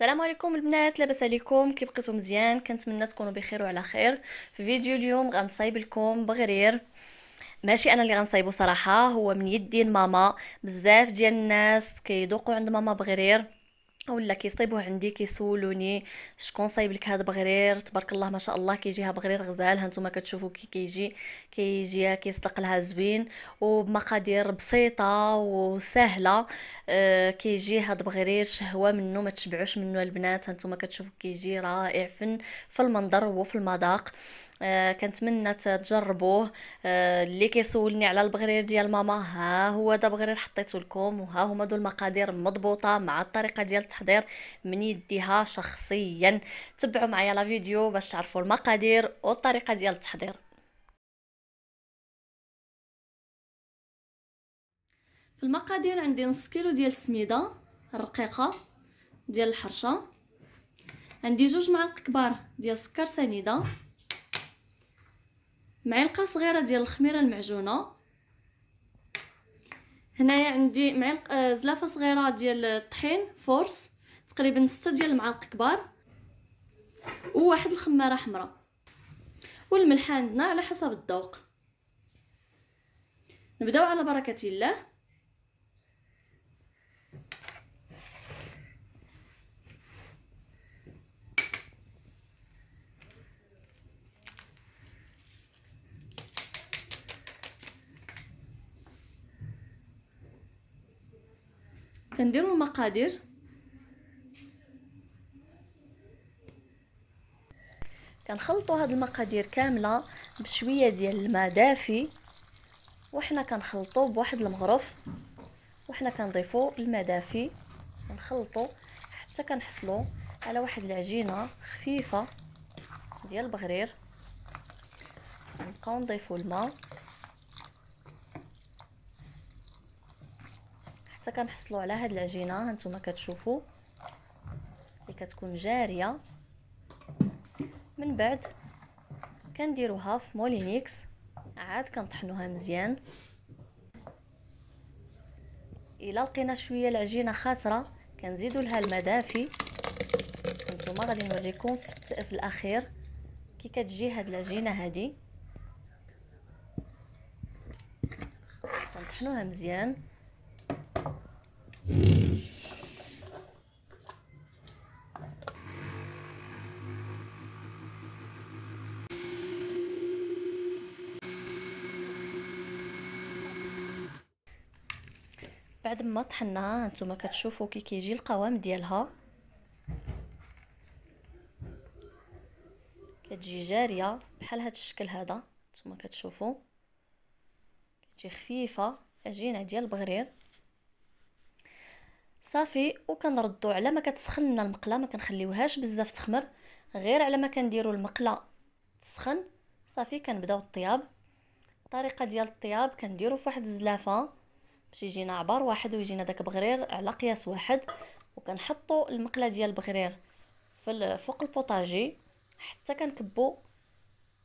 السلام عليكم البنات لاباس عليكم كيف بقيتو مزيان كنتمنى تكونوا بخير وعلى خير في فيديو اليوم غنصايب لكم بغرير ماشي انا اللي غنصايبو صراحه هو من يدي ماما بزاف ديال الناس كيدوقوا عند ماما بغرير ولا كيصيبوه عندي كيسولوني شكون صايب لك هذا بغرير تبارك الله ما شاء الله كيجيها بغرير غزال ها نتوما كتشوفوا كي كيجي كيجيها كيصدق لها زوين وبمقادير بسيطه وسهله آه، كيجي هذا بغرير شهوه منه ما تشبعوش منه البنات ها نتوما كتشوفوا كيجي رائع فن في المنظر وفي المذاق آه، كنتمنى تجربوه آه، اللي كيسولني على البغرير ديال ماما ها هو دا بغرير حطيته لكم وها هما دول المقادير مضبوطه مع الطريقه ديال التحضير من يديها شخصيا تبعوا معايا لا فيديو باش تعرفوا المقادير والطريقه ديال التحضير في المقادير عندي نص كيلو ديال السميده الرقيقه ديال الحرشه عندي جوج معالق كبار ديال سكر سنيده معلقه صغيره ديال الخميره المعجونه هنايا عندي معلقه آه، زلافه صغيره ديال الطحين فورس تقريبا 6 ديال المعالق كبار وواحد الخماره حمراء والملح عندنا على حسب الذوق نبداو على بركه الله كنديرو المقادير كنخلطو هاد المقادير كامله بشويه ديال الماء دافي وحنا كنخلطو بواحد المغرف وحنا كنضيفو الماء دافي كنخلطو حتى كنحصلو على واحد العجينه خفيفه ديال البغرير نبقاو نضيفو الماء كنحصلوا على هاد العجينه هانتوما كتشوفوا اللي كتكون جاريه من بعد كنديروها في مولينيكس عاد كنطحنوها مزيان الا لقينا شويه العجينه خاطره كنزيدوا لها الماء دافي نتوما غادي نوريكم في الاخير كي كتجي هاد العجينه هادي كنطحنوها مزيان بعد ما طحناها نتوما كتشوفوا كي كيجي القوام ديالها كتجي جاريه بحال هذا الشكل هذا نتوما كتشوفوا كتجي خفيفه عجينه ديال البغرير صافي وكنردو على ما كتسخن لنا المقله ما كنخليوهاش بزاف تخمر غير على ما كنديروا المقله تسخن صافي كنبداو الطياب الطريقه ديال الطياب كنديرو فواحد الزلافه باش يجينا عبار واحد ويجينا داك بغرير على قياس واحد وكنحطوا المقله ديال البغرير في فوق البوطاجي حتى كنكبو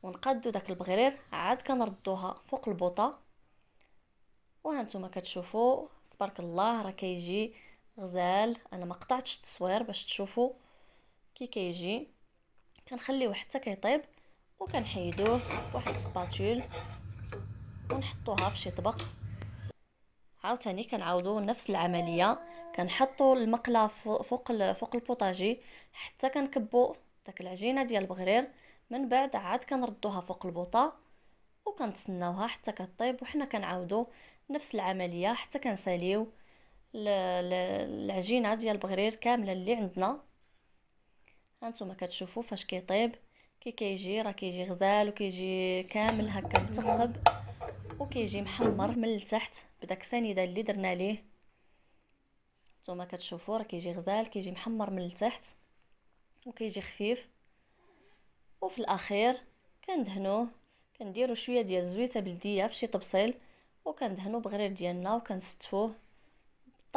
ونقادوا داك البغرير عاد كنردوها فوق البوطه وهانتوما كتشوفوا تبارك الله راه كيجي غزال انا ما قطعتش التصوير باش تشوفوا كي كيجي كنخليوه حتى كيطيب وكنحيدوه بواحد السباتول ونحطوها في شي طبق عاوتاني كنعاودو نفس العمليه كنحطو المقله فوق فوق البوطاجي حتى كنكبو داك العجينه ديال البغرير من بعد عاد كنردوها فوق البوطه وكنتسناوها حتى كطيب وحنا كنعاودو نفس العمليه حتى كنساليو العجينه ديال البغرير كامله اللي عندنا هانتوما كتشوفوا فاش كيطيب كي كيجي راه كيجي غزال وكيجي كامل هكا مثقب وكيجي محمر من التحت بداك السنيده اللي درنا ليه نتوما كتشوفوا راه كيجي غزال كيجي محمر من التحت وكيجي خفيف وفي الاخير كندهنوه كنديروا شويه ديال زويته بلديه في شي طبسيل وكندهنوا بغرير ديالنا وكنستفوه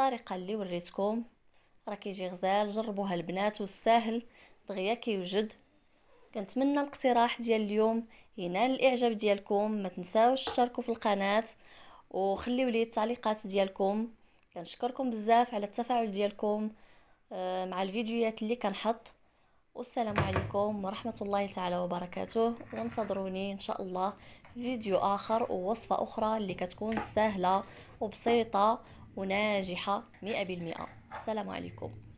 الطريقه اللي وريتكم راه كيجي غزال جربوها البنات والساهل دغيا كيوجد كنتمنى الاقتراح ديال اليوم ينال الاعجاب ديالكم ما تنساوش تشتركوا في القناه وخليوا لي التعليقات ديالكم كنشكركم بزاف على التفاعل ديالكم آه، مع الفيديوهات اللي كنحط والسلام عليكم ورحمه الله تعالى وبركاته وانتظروني ان شاء الله فيديو اخر ووصفه اخرى اللي كتكون سهله وبسيطه وناجحة مئة بالمئة السلام عليكم